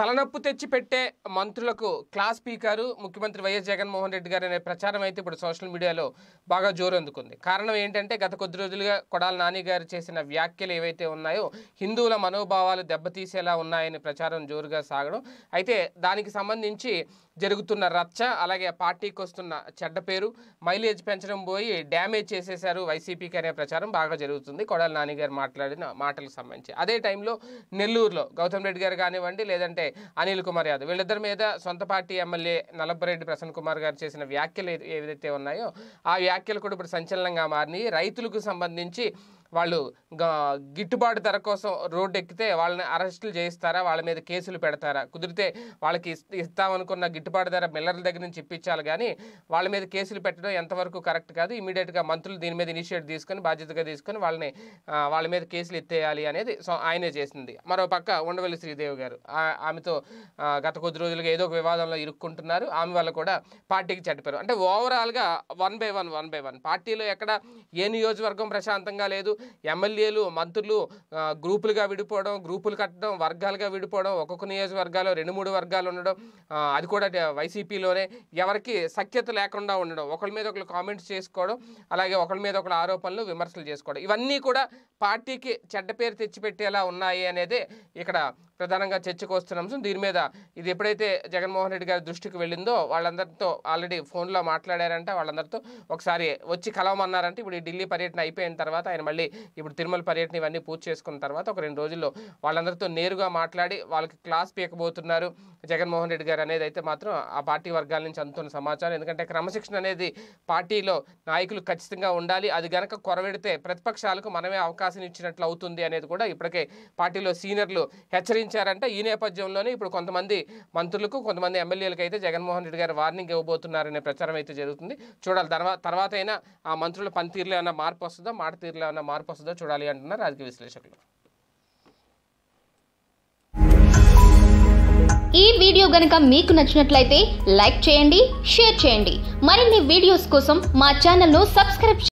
తలనొప్పు తెచ్చి పెట్టే మంత్రులకు క్లాస్ స్పీకరు ముఖ్యమంత్రి వైఎస్ జగన్మోహన్ రెడ్డి గారు అనే ప్రచారం అయితే ఇప్పుడు సోషల్ మీడియాలో బాగా జోరందుకుంది కారణం ఏంటంటే గత కొద్ది రోజులుగా కొడాల నాని గారు చేసిన వ్యాఖ్యలు ఏవైతే ఉన్నాయో హిందువుల మనోభావాలు దెబ్బతీసేలా ఉన్నాయని ప్రచారం జోరుగా సాగడం అయితే దానికి సంబంధించి జరుగుతున్న రచ్చ అలాగే పార్టీకి వస్తున్న చెడ్డ పేరు మైలేజ్ పెంచడం పోయి డ్యామేజ్ చేసేశారు వైసీపీకి అనే ప్రచారం బాగా జరుగుతుంది కొడాల నాని గారు మాట్లాడిన మాటలకు సంబంధించి అదే టైంలో నెల్లూరులో గౌతమ్ రెడ్డి గారు కానివ్వండి లేదంటే అంటే అనిల్ కుమార్ యాదవ్ వీళ్ళిద్దరి మీద సొంత పార్టీ ఎమ్మెల్యే నలభరెడ్డి ప్రసన్న కుమార్ గారు చేసిన వ్యాఖ్యలు ఏదైతే ఉన్నాయో ఆ వ్యాఖ్యలు కూడా ఇప్పుడు సంచలనంగా మారినాయి రైతులకు సంబంధించి వాళ్ళు గిట్టుబాటు ధర కోసం రోడ్డు ఎక్కితే వాళ్ళని అరెస్టులు చేయిస్తారా వాళ్ళ మీద కేసులు పెడతారా కుదిరితే వాళ్ళకి ఇస్తామనుకున్న గిట్టుబాటు ధర మిల్లర్ల దగ్గర నుంచి ఇప్పించాలి కానీ వాళ్ళ మీద కేసులు పెట్టడం ఎంతవరకు కరెక్ట్ కాదు ఇమీడియట్గా మంత్రులు దీని మీద ఇనిషియేట్ తీసుకొని బాధ్యతగా తీసుకొని వాళ్ళని వాళ్ళ మీద కేసులు ఎత్తేయాలి అనేది ఆయనే చేసింది మరో పక్క ఉండవల్లి శ్రీదేవి గారు ఆమెతో గత కొద్ది రోజులుగా ఏదో ఒక వివాదంలో ఇరుక్కుంటున్నారు ఆమె వల్ల కూడా పార్టీకి చెడ్డపేరు అంటే ఓవరాల్గా one by one one by one పార్టీలో ఎక్కడ ఏ నియోజకవర్గం ప్రశాంతంగా లేదు ఎమ్మెల్యేలు మంత్రులు గ్రూపులుగా విడిపోవడం గ్రూపులు కట్టడం వర్గాలుగా విడిపోవడం ఒక్కొక్క నియోజకవర్గాలు రెండు మూడు వర్గాలు ఉండడం అది కూడా వైసీపీలోనే ఎవరికి సఖ్యత లేకుండా ఉండడం ఒకరి మీద ఒకరు కామెంట్స్ చేసుకోవడం అలాగే ఒకరి మీద ఒకరు ఆరోపణలు విమర్శలు చేసుకోవడం ఇవన్నీ కూడా పార్టీకి చెడ్డ పేరు తెచ్చిపెట్టేలా ఉన్నాయి అనేది ఇక్కడ ప్రధానంగా చర్చకు వస్తున్న అంశం దీని మీద ఇది ఎప్పుడైతే జగన్మోహన్ రెడ్డి గారి దృష్టికి వెళ్ళిందో వాళ్ళందరితో ఆల్రెడీ ఫోన్లో మాట్లాడారంట వాళ్ళందరితో ఒకసారి వచ్చి కలవమన్నారంటే ఇప్పుడు ఈ ఢిల్లీ పర్యటన అయిపోయిన తర్వాత ఆయన మళ్ళీ ఇప్పుడు తిరుమల పర్యటన ఇవన్నీ పూర్తి చేసుకున్న తర్వాత ఒక రెండు రోజుల్లో వాళ్ళందరితో నేరుగా మాట్లాడి వాళ్ళకి క్లాస్ పీకబోతున్నారు జగన్మోహన్ రెడ్డి గారు అనేది అయితే మాత్రం ఆ పార్టీ వర్గాల నుంచి అందుతున్న సమాచారం ఎందుకంటే క్రమశిక్షణ అనేది పార్టీలో నాయకులు ఖచ్చితంగా ఉండాలి అది గనక కొరవెడితే ప్రతిపక్షాలకు మనమే అవకాశం ఇచ్చినట్లు అవుతుంది అనేది కూడా ఇప్పటికే పార్టీలో సీనియర్లు హెచ్చరించి ప్రకటించారంట ఈ నేపథ్యంలోనే ఇప్పుడు కొంతమంది మంత్రులకు కొంతమంది ఎమ్మెల్యేలకు అయితే జగన్మోహన్ రెడ్డి గారు వార్నింగ్ ఇవ్వబోతున్నారనే ప్రచారం అయితే జరుగుతుంది చూడాలి తర్వాత తర్వాత అయినా ఆ మంత్రుల పనితీరులో ఏమైనా మార్పు వస్తుందో మాట తీరులో ఏమైనా మార్పు వస్తుందో చూడాలి అంటున్నారు రాజకీయ విశ్లేషకులు ఈ వీడియో గనక మీకు నచ్చినట్లయితే లైక్ చేయండి షేర్ చేయండి మరిన్ని వీడియోస్ కోసం మా ఛానల్ను సబ్స్క్రైబ్